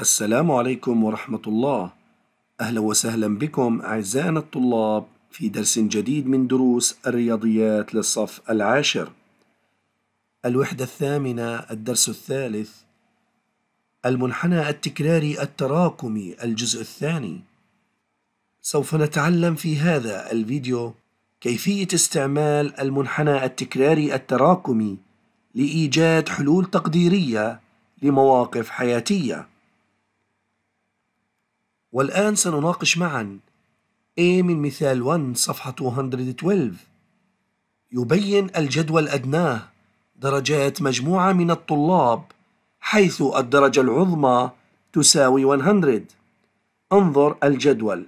السلام عليكم ورحمة الله أهلا وسهلا بكم أعزائنا الطلاب في درس جديد من دروس الرياضيات للصف العاشر الوحدة الثامنة الدرس الثالث المنحنى التكراري التراكمي الجزء الثاني سوف نتعلم في هذا الفيديو كيفية استعمال المنحنى التكراري التراكمي لإيجاد حلول تقديرية لمواقف حياتية والآن سنناقش معا A من مثال 1 صفحة 212 يبين الجدول أدناه درجات مجموعة من الطلاب حيث الدرجة العظمى تساوي 100 انظر الجدول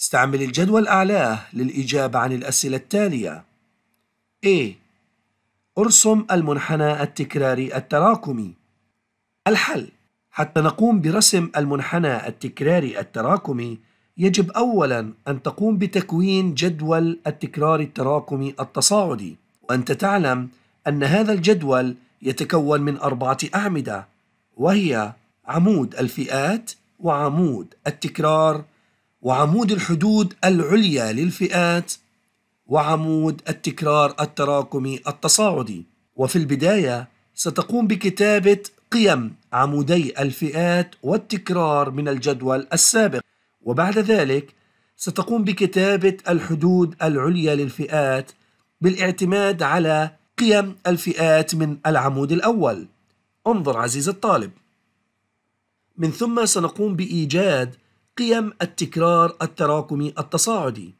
استعمل الجدول أعلاه للإجابة عن الأسئلة التالية A ارسم المنحنى التكراري التراكمي الحل حتى نقوم برسم المنحنى التكراري التراكمي يجب اولا ان تقوم بتكوين جدول التكرار التراكمي التصاعدي وانت تعلم ان هذا الجدول يتكون من اربعه اعمده وهي عمود الفئات وعمود التكرار وعمود الحدود العليا للفئات وعمود التكرار التراكمي التصاعدي وفي البدايه ستقوم بكتابه قيم عمودي الفئات والتكرار من الجدول السابق وبعد ذلك ستقوم بكتابة الحدود العليا للفئات بالاعتماد على قيم الفئات من العمود الأول انظر عزيز الطالب من ثم سنقوم بإيجاد قيم التكرار التراكمي التصاعدي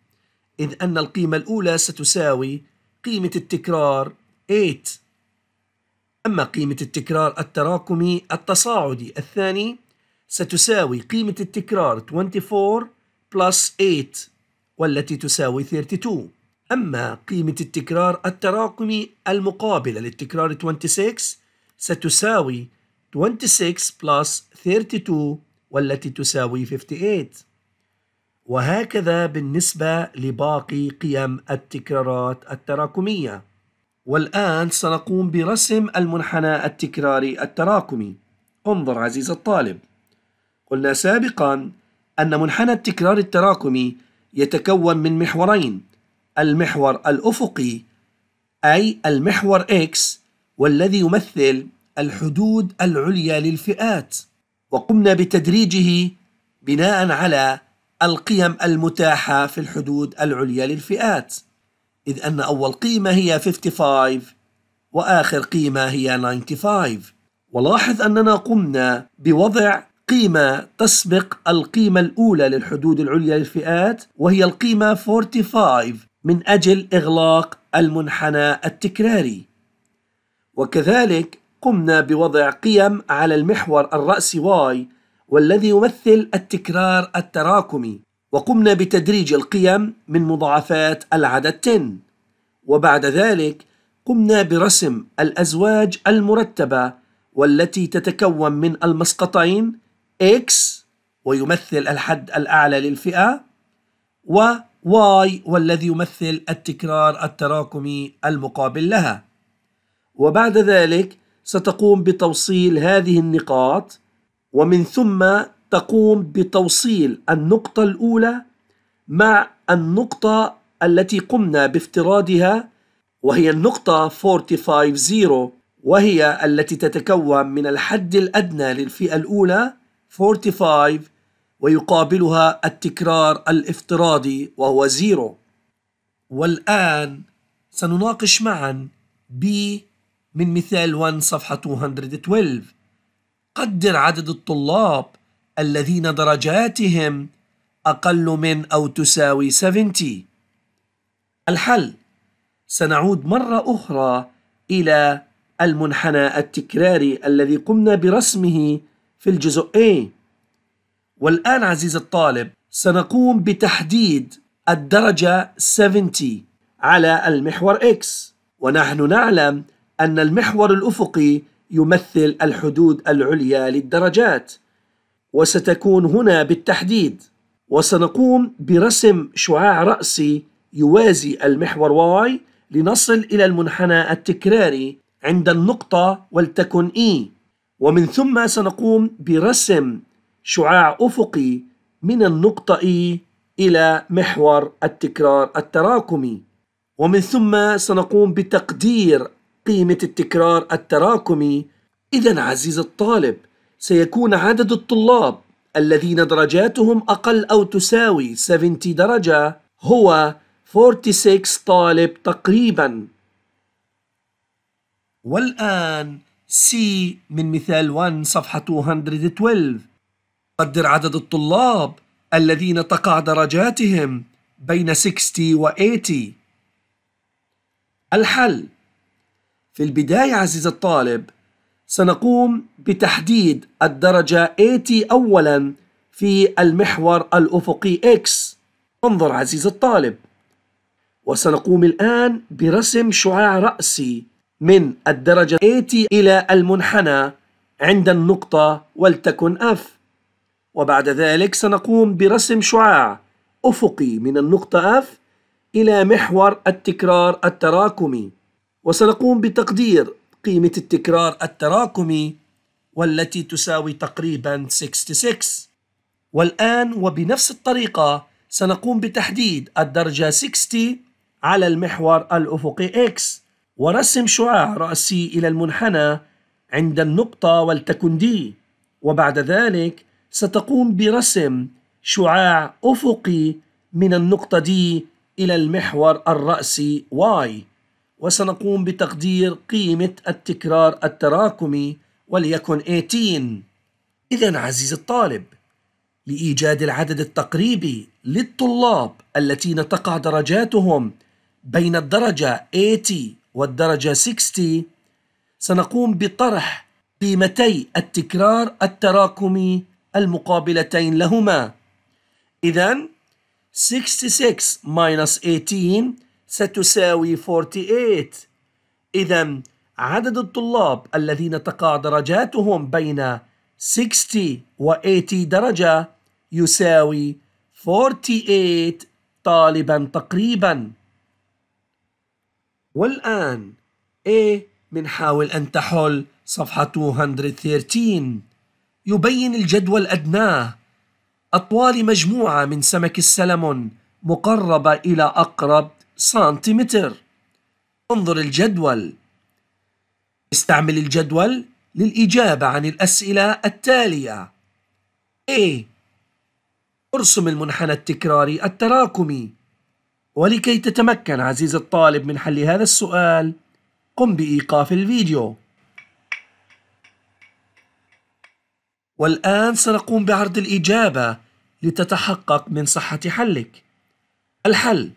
إذ أن القيمة الأولى ستساوي قيمة التكرار 8 أما قيمة التكرار التراكمي التصاعدي الثاني ستساوي قيمة التكرار 24 plus 8 والتي تساوي 32 أما قيمة التكرار التراكمي المقابلة للتكرار 26 ستساوي 26 plus 32 والتي تساوي 58 وهكذا بالنسبة لباقي قيم التكرارات التراكمية والآن سنقوم برسم المنحنى التكراري التراكمي انظر عزيز الطالب قلنا سابقا أن منحنى التكرار التراكمي يتكون من محورين المحور الأفقي أي المحور X والذي يمثل الحدود العليا للفئات وقمنا بتدريجه بناء على القيم المتاحة في الحدود العليا للفئات إذ أن أول قيمة هي 55 وآخر قيمة هي 95 ولاحظ أننا قمنا بوضع قيمة تسبق القيمة الأولى للحدود العليا للفئات وهي القيمة 45 من أجل إغلاق المنحنى التكراري وكذلك قمنا بوضع قيم على المحور الرأسي Y والذي يمثل التكرار التراكمي وقمنا بتدريج القيم من مضاعفات العدد 10 وبعد ذلك قمنا برسم الأزواج المرتبة والتي تتكون من المسقطين X ويمثل الحد الأعلى للفئة و Y والذي يمثل التكرار التراكمي المقابل لها وبعد ذلك ستقوم بتوصيل هذه النقاط ومن ثم تقوم بتوصيل النقطة الأولى مع النقطة التي قمنا بافتراضها وهي النقطة 450 وهي التي تتكون من الحد الأدنى للفئة الأولى 45 ويقابلها التكرار الافتراضي وهو 0 والآن سنناقش معا B من مثال 1 صفحة 212 قدر عدد الطلاب الذين درجاتهم أقل من أو تساوي 70 الحل سنعود مرة أخرى إلى المنحنى التكراري الذي قمنا برسمه في الجزء A والآن عزيز الطالب سنقوم بتحديد الدرجة 70 على المحور X ونحن نعلم أن المحور الأفقي يمثل الحدود العليا للدرجات وستكون هنا بالتحديد وسنقوم برسم شعاع رأسي يوازي المحور Y لنصل إلى المنحنى التكراري عند النقطة ولتكن E ومن ثم سنقوم برسم شعاع أفقي من النقطة E إلى محور التكرار التراكمي ومن ثم سنقوم بتقدير قيمة التكرار التراكمي إذا عزيزي الطالب سيكون عدد الطلاب الذين درجاتهم أقل أو تساوي 70 درجة هو 46 طالب تقريبا والآن C من مثال 1 صفحة 212 قدر عدد الطلاب الذين تقع درجاتهم بين 60 و 80 الحل في البداية عزيز الطالب سنقوم بتحديد الدرجة AT أولا في المحور الأفقي X انظر عزيز الطالب وسنقوم الآن برسم شعاع رأسي من الدرجة AT إلى المنحنى عند النقطة ولتكن F وبعد ذلك سنقوم برسم شعاع أفقي من النقطة F إلى محور التكرار التراكمي وسنقوم بتقدير قيمة التكرار التراكمي والتي تساوي تقريبا 66 والآن وبنفس الطريقة سنقوم بتحديد الدرجة 60 على المحور الأفقي X ورسم شعاع رأسي إلى المنحنى عند النقطة ولتكن D وبعد ذلك ستقوم برسم شعاع أفقي من النقطة D إلى المحور الرأسي Y وسنقوم بتقدير قيمة التكرار التراكمي وليكن 18 إذا عزيزي الطالب لإيجاد العدد التقريبي للطلاب الذين تقع درجاتهم بين الدرجة 80 والدرجة 60 سنقوم بطرح قيمتي التكرار التراكمي المقابلتين لهما إذا 66 minus 18 ستساوي 48 إذا عدد الطلاب الذين تقع درجاتهم بين 60 و 80 درجة يساوي 48 طالبا تقريبا والآن A بنحاول أن تحل صفحة 213 يبين الجدول أدناه أطوال مجموعة من سمك السلمون مقربة إلى أقرب سنتيمتر انظر الجدول استعمل الجدول للإجابة عن الأسئلة التالية A ارسم المنحنى التكراري التراكمي ولكي تتمكن عزيز الطالب من حل هذا السؤال قم بإيقاف الفيديو والآن سنقوم بعرض الإجابة لتتحقق من صحة حلك الحل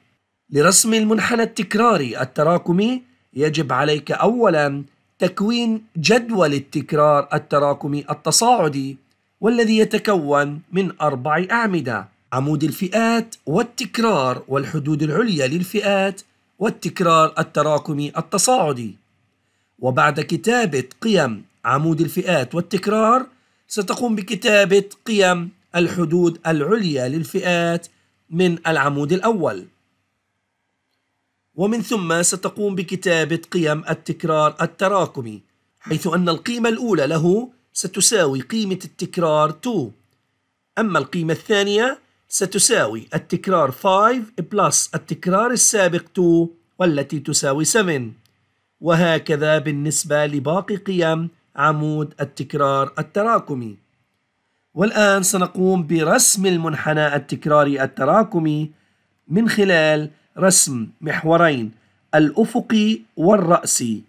لرسم المنحنى التكراري التراكمي يجب عليك أولاً تكوين جدول التكرار التراكمي التصاعدي والذي يتكون من أربع أعمدة عمود الفئات والتكرار والحدود العليا للفئات والتكرار التراكمي التصاعدي وبعد كتابة قيم عمود الفئات والتكرار ستقوم بكتابة قيم الحدود العليا للفئات من العمود الأول ومن ثم ستقوم بكتابة قيم التكرار التراكمي حيث أن القيمة الأولى له ستساوي قيمة التكرار 2 أما القيمة الثانية ستساوي التكرار 5 بلس التكرار السابق 2 والتي تساوي 7 وهكذا بالنسبة لباقي قيم عمود التكرار التراكمي والآن سنقوم برسم المنحنى التكراري التراكمي من خلال رسم محورين الأفقي والرأسي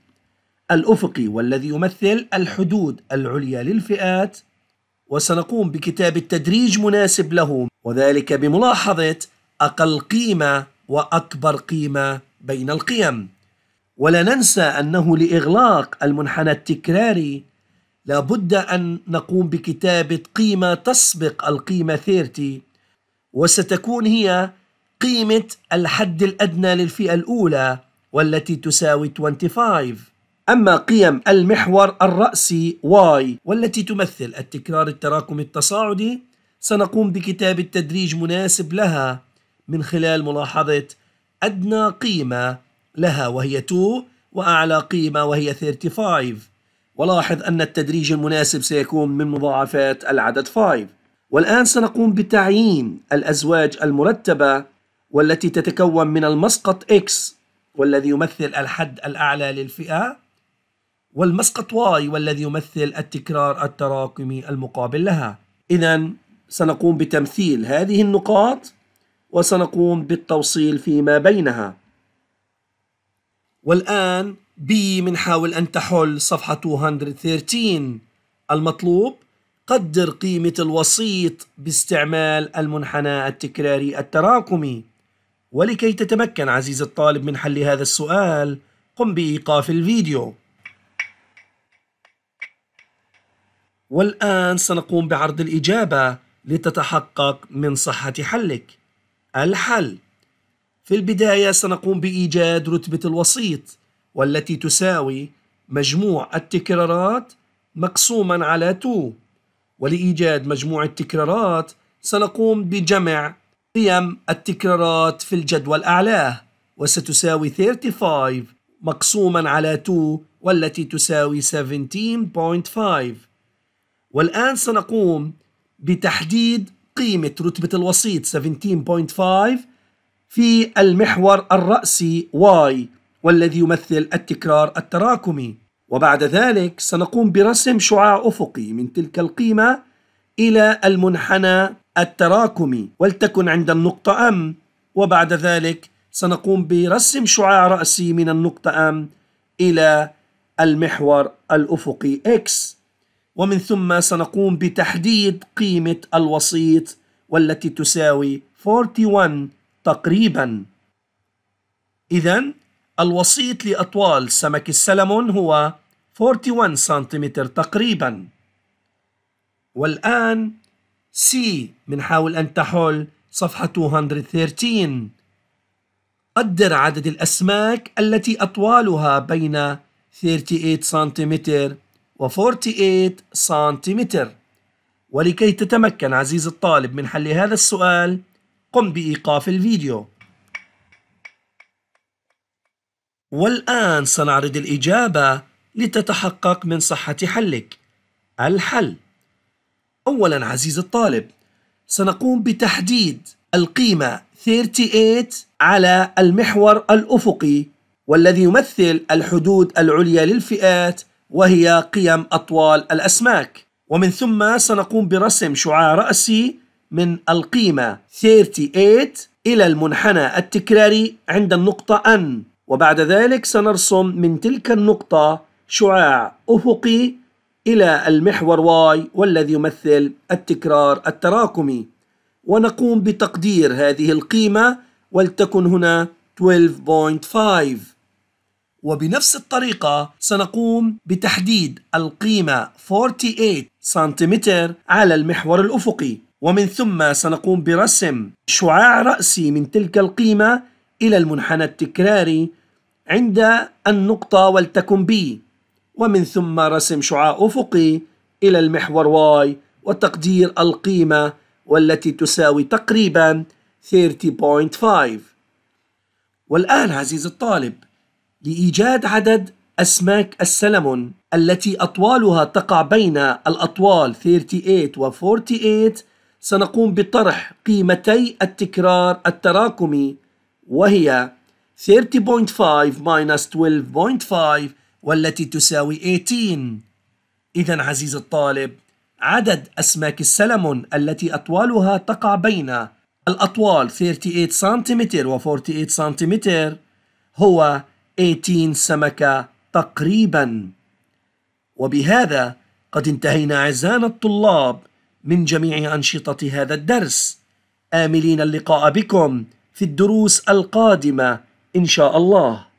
الأفقي والذي يمثل الحدود العليا للفئات وسنقوم بكتابة تدريج مناسب له وذلك بملاحظة أقل قيمة وأكبر قيمة بين القيم ولا ننسى أنه لإغلاق المنحنى التكراري لابد أن نقوم بكتابة قيمة تسبق القيمة 30 وستكون هي قيمة الحد الأدنى للفئة الأولى والتي تساوي 25 أما قيم المحور الرأسي Y والتي تمثل التكرار التراكمي التصاعدي سنقوم بكتابة تدريج مناسب لها من خلال ملاحظة أدنى قيمة لها وهي 2 وأعلى قيمة وهي 35 ولاحظ أن التدريج المناسب سيكون من مضاعفات العدد 5 والآن سنقوم بتعيين الأزواج المرتبة والتي تتكون من المسقط X والذي يمثل الحد الأعلى للفئة والمسقط Y والذي يمثل التكرار التراكمي المقابل لها إذا سنقوم بتمثيل هذه النقاط وسنقوم بالتوصيل فيما بينها والآن B من حاول أن تحل صفحة 213 المطلوب قدر قيمة الوسيط باستعمال المنحنى التكراري التراكمي ولكي تتمكن عزيزي الطالب من حل هذا السؤال قم بإيقاف الفيديو والآن سنقوم بعرض الإجابة لتتحقق من صحة حلك الحل في البداية سنقوم بإيجاد رتبة الوسيط والتي تساوي مجموع التكرارات مقسوما على 2 ولإيجاد مجموع التكرارات سنقوم بجمع قيم التكرارات في الجدول أعلاه وستساوي 35 مقسوما على 2 والتي تساوي 17.5 والآن سنقوم بتحديد قيمة رتبة الوسيط 17.5 في المحور الرأسي Y والذي يمثل التكرار التراكمي وبعد ذلك سنقوم برسم شعاع أفقي من تلك القيمة إلى المنحنى التراكمي ولتكن عند النقطة أم وبعد ذلك سنقوم برسم شعاع رأسي من النقطة أم إلى المحور الأفقي X ومن ثم سنقوم بتحديد قيمة الوسيط والتي تساوي 41 تقريبا إذا الوسيط لأطوال سمك السلمون هو 41 سنتيمتر تقريبا والآن سي بنحاول أن تحل صفحة 213 قدر عدد الأسماك التي أطوالها بين 38 سنتيمتر و 48 سنتيمتر ولكي تتمكن عزيز الطالب من حل هذا السؤال قم بإيقاف الفيديو والآن سنعرض الإجابة لتتحقق من صحة حلك الحل أولا عزيز الطالب سنقوم بتحديد القيمة 38 على المحور الأفقي والذي يمثل الحدود العليا للفئات وهي قيم أطوال الأسماك ومن ثم سنقوم برسم شعاع رأسي من القيمة 38 إلى المنحنى التكراري عند النقطة N وبعد ذلك سنرسم من تلك النقطة شعاع أفقي إلى المحور واي والذي يمثل التكرار التراكمي ونقوم بتقدير هذه القيمة ولتكن هنا 12.5 وبنفس الطريقة سنقوم بتحديد القيمة 48 سنتيمتر على المحور الأفقي ومن ثم سنقوم برسم شعاع رأسي من تلك القيمة إلى المنحنى التكراري عند النقطة ولتكن B ومن ثم رسم شعاع أفقي إلى المحور واي وتقدير القيمة والتي تساوي تقريبا 30.5 والآن عزيزي الطالب لإيجاد عدد أسماك السلمون التي أطوالها تقع بين الأطوال 38 و 48 سنقوم بطرح قيمتي التكرار التراكمي وهي 30.5 12.5 والتي تساوي 18 إذا عزيزي الطالب عدد أسماك السلمون التي أطوالها تقع بين الأطوال 38 سنتيمتر و 48 سنتيمتر هو 18 سمكة تقريبا وبهذا قد انتهينا أعزائنا الطلاب من جميع أنشطة هذا الدرس آملين اللقاء بكم في الدروس القادمة إن شاء الله